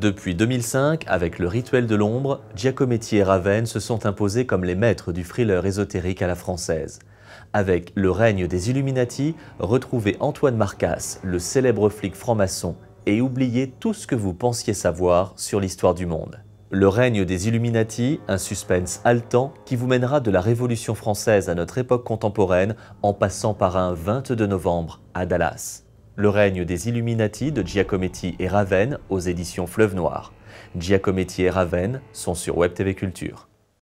Depuis 2005, avec le Rituel de l'Ombre, Giacometti et Raven se sont imposés comme les maîtres du thriller ésotérique à la française. Avec Le règne des Illuminati, retrouvez Antoine Marcas, le célèbre flic franc-maçon, et oubliez tout ce que vous pensiez savoir sur l'histoire du monde. Le règne des Illuminati, un suspense haletant qui vous mènera de la Révolution française à notre époque contemporaine en passant par un 22 novembre à Dallas. Le règne des Illuminati de Giacometti et Raven aux éditions Fleuve Noir. Giacometti et Raven sont sur Web TV Culture.